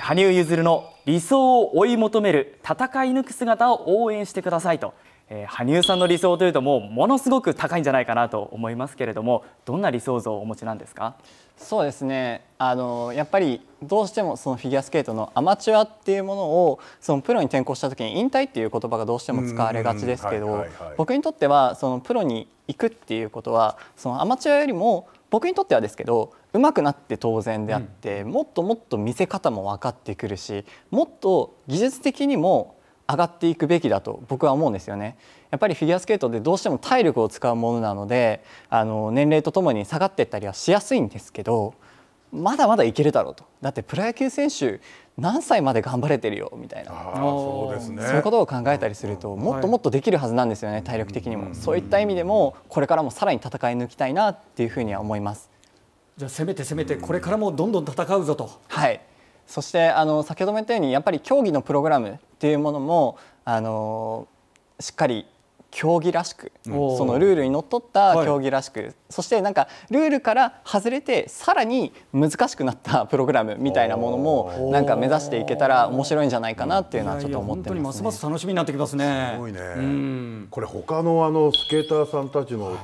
羽生結弦の理想を追い求める戦い抜く姿を応援してくださいと、えー、羽生さんの理想というともうものすごく高いんじゃないかなと思いますけれどもどんな理想像をお持ちなんですかそうですねあのやっぱりどうしてもそのフィギュアスケートのアマチュアっていうものをそのプロに転向した時に引退っていう言葉がどうしても使われがちですけど僕にとってはそのプロに行くっていうことはそのアマチュアよりも僕にとってはですけどうまくなって当然であって、うん、もっともっと見せ方も分かってくるしもっと技術的にも上がっていくべきだと僕は思うんですよね。やっぱりフィギュアスケートでどうしても体力を使うものなのであの年齢とともに下がっていったりはしやすいんですけどまだまだいけるだろうとだってプロ野球選手何歳まで頑張れてるよみたいなそうです、ね、そういうことを考えたりすると、もっともっとできるはずなんですよね体力的にも、そういった意味でもこれからもさらに戦い抜きたいなっていうふうには思います。じゃあ攻めてせめてこれからもどんどん戦うぞと。はいそしてあの先ほども言ったようにやっぱり競技のプログラムっていうものもあのしっかり競技らしく、そのルールにのっとった競技らしく、そしてなんかルールから外れてさらに難しくなった プログラムみたいなものもなんか目指していけたら面白いんじゃないかなっていうのはちょっと思ってます、ね、いやいやますます楽しみになってきますね。すごいね、これ他のあのスケーターさんたちの、はい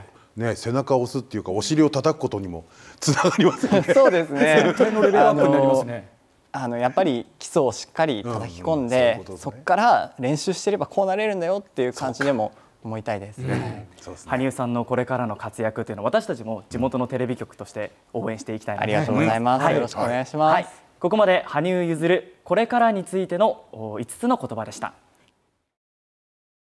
ね、背中を押すっていうかお尻を叩くことにもつながりますね。そうですね。全のレベルアップになりますね。あのやっぱり基礎をしっかり叩き込んで、うんうん、そこ、ね、から練習してればこうなれるんだよっていう感じでも思いたいです,、うんね、羽生さんのこれからの活躍というのは私たちも地元のテレビ局として応援していきたいありがとうございます、はい、よろしくお願いします、はい、ここまで羽生結弦これからについての五つの言葉でした。